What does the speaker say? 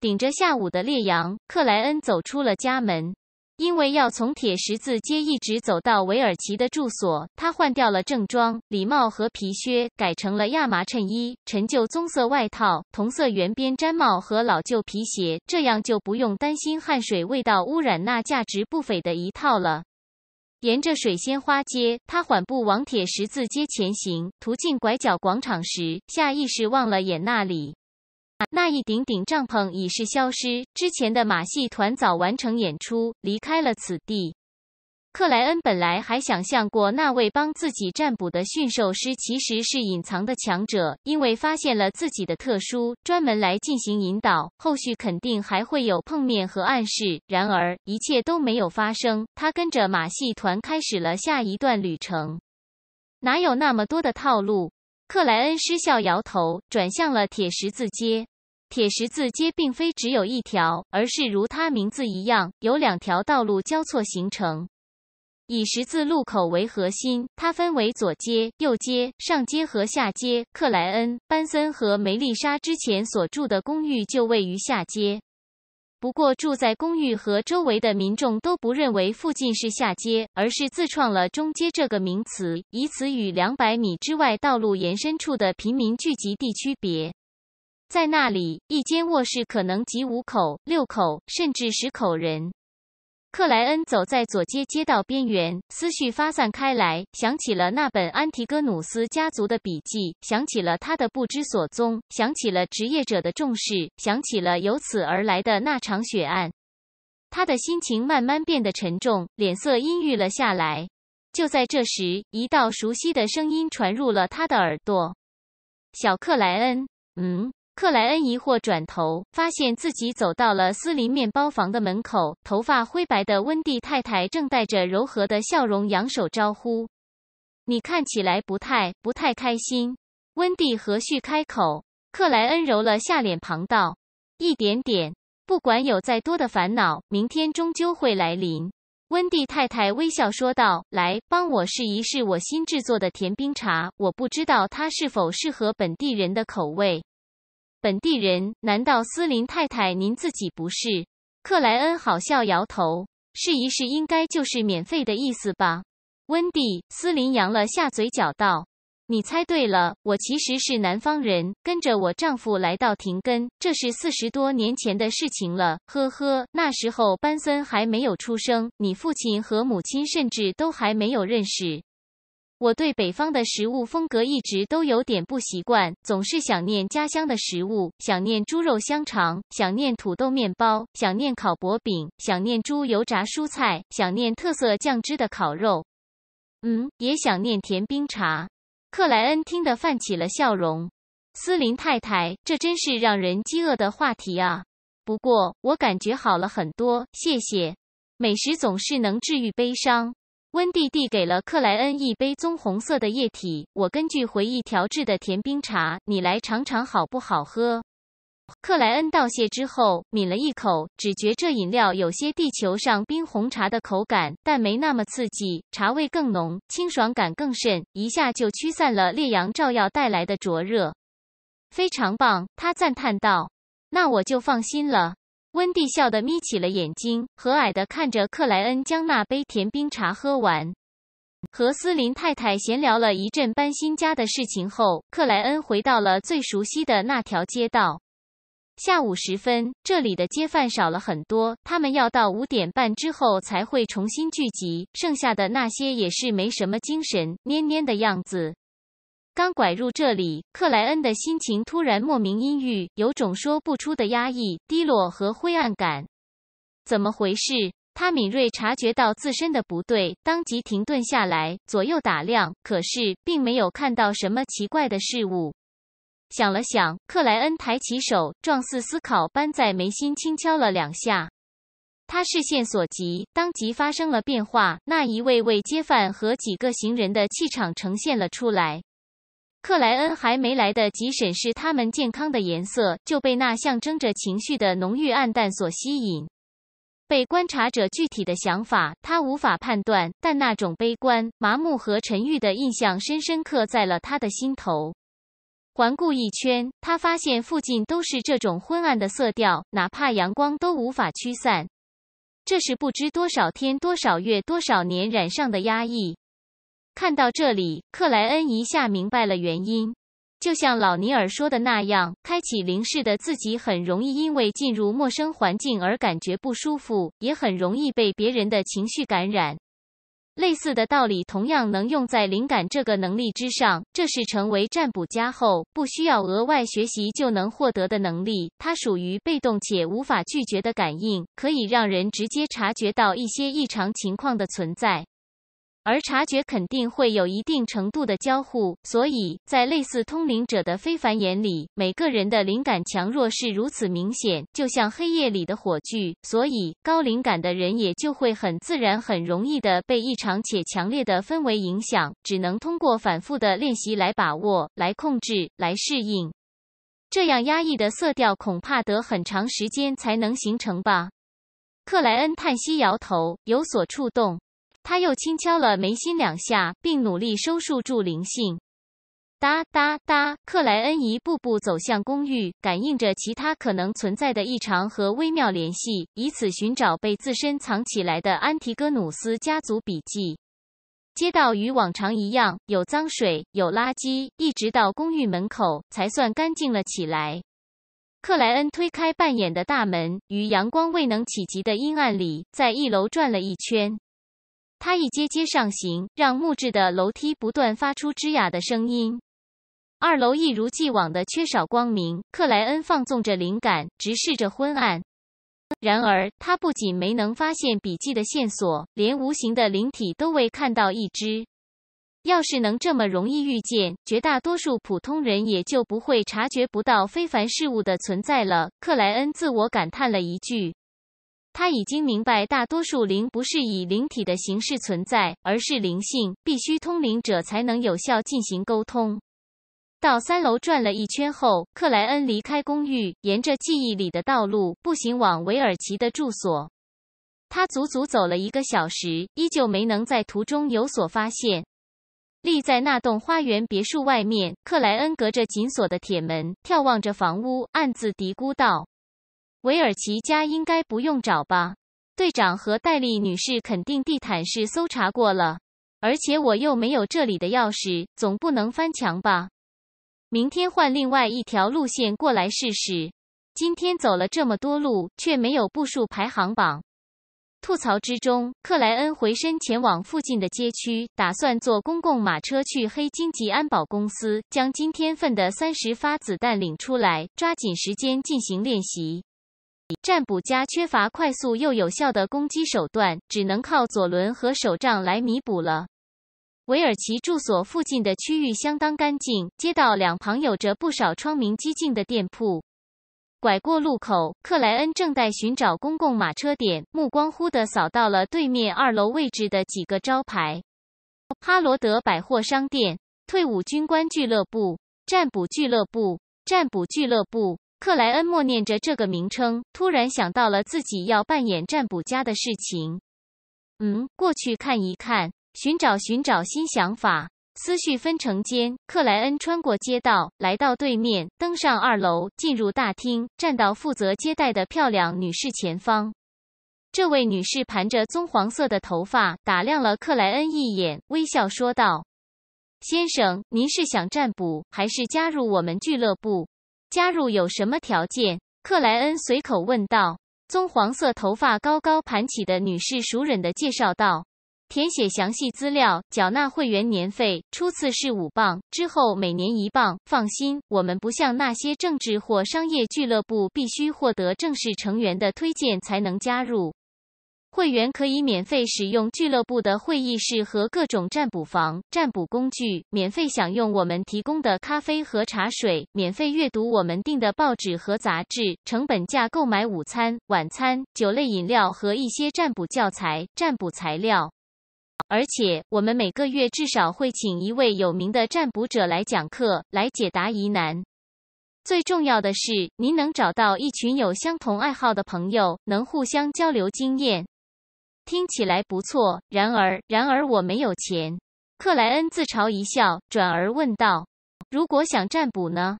顶着下午的烈阳，克莱恩走出了家门。因为要从铁十字街一直走到韦尔奇的住所，他换掉了正装礼帽和皮靴，改成了亚麻衬衣、陈旧棕色外套、同色圆边毡帽和老旧皮鞋。这样就不用担心汗水味道污染那价值不菲的一套了。沿着水仙花街，他缓步往铁十字街前行。途径拐角广场时，下意识望了眼那里。那一顶顶帐篷已是消失，之前的马戏团早完成演出，离开了此地。克莱恩本来还想象过，那位帮自己占卜的驯兽师其实是隐藏的强者，因为发现了自己的特殊，专门来进行引导。后续肯定还会有碰面和暗示，然而一切都没有发生。他跟着马戏团开始了下一段旅程，哪有那么多的套路？克莱恩失笑，摇头，转向了铁十字街。铁十字街并非只有一条，而是如它名字一样，有两条道路交错形成。以十字路口为核心，它分为左街、右街、上街和下街。克莱恩、班森和梅丽莎之前所住的公寓就位于下街。不过，住在公寓和周围的民众都不认为附近是下街，而是自创了中街这个名词，以此与两百米之外道路延伸处的平民聚集地区别。在那里，一间卧室可能挤五口、六口，甚至十口人。克莱恩走在左街街道边缘，思绪发散开来，想起了那本安提戈努斯家族的笔记，想起了他的不知所踪，想起了职业者的重视，想起了由此而来的那场血案。他的心情慢慢变得沉重，脸色阴郁了下来。就在这时，一道熟悉的声音传入了他的耳朵：“小克莱恩，嗯。”克莱恩疑惑转头，发现自己走到了斯林面包房的门口。头发灰白的温蒂太太正带着柔和的笑容扬手招呼：“你看起来不太不太开心。”温蒂和煦开口。克莱恩揉了下脸庞道：“一点点。不管有再多的烦恼，明天终究会来临。”温蒂太太微笑说道：“来帮我试一试我新制作的甜冰茶，我不知道它是否适合本地人的口味。”本地人？难道斯林太太您自己不是？克莱恩好笑摇头，试一试应该就是免费的意思吧？温蒂，斯林扬了下嘴角道：“你猜对了，我其实是南方人，跟着我丈夫来到廷根，这是四十多年前的事情了。呵呵，那时候班森还没有出生，你父亲和母亲甚至都还没有认识。”我对北方的食物风格一直都有点不习惯，总是想念家乡的食物，想念猪肉香肠，想念土豆面包，想念烤薄饼，想念猪油炸蔬菜，想念特色酱汁的烤肉。嗯，也想念甜冰茶。克莱恩听得泛起了笑容。斯林太太，这真是让人饥饿的话题啊。不过我感觉好了很多，谢谢。美食总是能治愈悲伤。温蒂递给了克莱恩一杯棕红色的液体，我根据回忆调制的甜冰茶，你来尝尝好不好喝？克莱恩道谢之后抿了一口，只觉这饮料有些地球上冰红茶的口感，但没那么刺激，茶味更浓，清爽感更甚，一下就驱散了烈阳照耀带来的灼热。非常棒，他赞叹道：“那我就放心了。”温蒂笑得眯起了眼睛，和蔼地看着克莱恩将那杯甜冰茶喝完。和斯林太太闲聊了一阵搬新家的事情后，克莱恩回到了最熟悉的那条街道。下午时分，这里的街贩少了很多，他们要到五点半之后才会重新聚集，剩下的那些也是没什么精神、蔫蔫的样子。刚拐入这里，克莱恩的心情突然莫名阴郁，有种说不出的压抑、低落和灰暗感。怎么回事？他敏锐察觉到自身的不对，当即停顿下来，左右打量，可是并没有看到什么奇怪的事物。想了想，克莱恩抬起手，状似思考般在眉心轻敲了两下。他视线所及，当即发生了变化，那一位位接犯和几个行人的气场呈现了出来。克莱恩还没来得及审视他们健康的颜色，就被那象征着情绪的浓郁暗淡所吸引。被观察者具体的想法，他无法判断，但那种悲观、麻木和沉郁的印象深深刻在了他的心头。环顾一圈，他发现附近都是这种昏暗的色调，哪怕阳光都无法驱散。这是不知多少天、多少月、多少年染上的压抑。看到这里，克莱恩一下明白了原因。就像老尼尔说的那样，开启灵视的自己很容易因为进入陌生环境而感觉不舒服，也很容易被别人的情绪感染。类似的道理同样能用在灵感这个能力之上。这是成为占卜家后不需要额外学习就能获得的能力。它属于被动且无法拒绝的感应，可以让人直接察觉到一些异常情况的存在。而察觉肯定会有一定程度的交互，所以在类似通灵者的非凡眼里，每个人的灵感强弱是如此明显，就像黑夜里的火炬。所以高灵感的人也就会很自然、很容易的被异常且强烈的氛围影响，只能通过反复的练习来把握、来控制、来适应。这样压抑的色调恐怕得很长时间才能形成吧？克莱恩叹息，摇头，有所触动。他又轻敲了眉心两下，并努力收束住灵性。哒哒哒，克莱恩一步步走向公寓，感应着其他可能存在的异常和微妙联系，以此寻找被自身藏起来的安提戈努斯家族笔记。街道与往常一样，有脏水，有垃圾，一直到公寓门口才算干净了起来。克莱恩推开半掩的大门，于阳光未能企及的阴暗里，在一楼转了一圈。他一阶阶上行，让木质的楼梯不断发出吱呀的声音。二楼一如既往的缺少光明。克莱恩放纵着灵感，直视着昏暗。然而，他不仅没能发现笔记的线索，连无形的灵体都未看到一只。要是能这么容易遇见，绝大多数普通人也就不会察觉不到非凡事物的存在了。克莱恩自我感叹了一句。他已经明白，大多数灵不是以灵体的形式存在，而是灵性，必须通灵者才能有效进行沟通。到三楼转了一圈后，克莱恩离开公寓，沿着记忆里的道路步行往韦尔奇的住所。他足足走了一个小时，依旧没能在途中有所发现。立在那栋花园别墅外面，克莱恩隔着紧锁的铁门眺望着房屋，暗自嘀咕道。韦尔奇家应该不用找吧？队长和戴丽女士肯定地毯式搜查过了，而且我又没有这里的钥匙，总不能翻墙吧？明天换另外一条路线过来试试。今天走了这么多路，却没有步数排行榜，吐槽之中，克莱恩回身前往附近的街区，打算坐公共马车去黑金级安保公司，将今天份的三十发子弹领出来，抓紧时间进行练习。占卜家缺乏快速又有效的攻击手段，只能靠左轮和手杖来弥补了。韦尔奇住所附近的区域相当干净，街道两旁有着不少窗明几净的店铺。拐过路口，克莱恩正在寻找公共马车点，目光忽地扫到了对面二楼位置的几个招牌：哈罗德百货商店、退伍军官俱乐部、占卜俱乐部、占卜俱乐部。克莱恩默念着这个名称，突然想到了自己要扮演占卜家的事情。嗯，过去看一看，寻找寻找新想法。思绪纷呈间，克莱恩穿过街道，来到对面，登上二楼，进入大厅，站到负责接待的漂亮女士前方。这位女士盘着棕黄色的头发，打量了克莱恩一眼，微笑说道：“先生，您是想占卜，还是加入我们俱乐部？”加入有什么条件？克莱恩随口问道。棕黄色头发高高盘起的女士熟稔的介绍道：“填写详细资料，缴纳会员年费，初次是五磅，之后每年一磅。放心，我们不像那些政治或商业俱乐部，必须获得正式成员的推荐才能加入。”会员可以免费使用俱乐部的会议室和各种占卜房、占卜工具，免费享用我们提供的咖啡和茶水，免费阅读我们订的报纸和杂志，成本价购买午餐、晚餐、酒类饮料和一些占卜教材、占卜材料。而且，我们每个月至少会请一位有名的占卜者来讲课，来解答疑难。最重要的是，您能找到一群有相同爱好的朋友，能互相交流经验。听起来不错，然而，然而我没有钱。克莱恩自嘲一笑，转而问道：“如果想占卜呢？”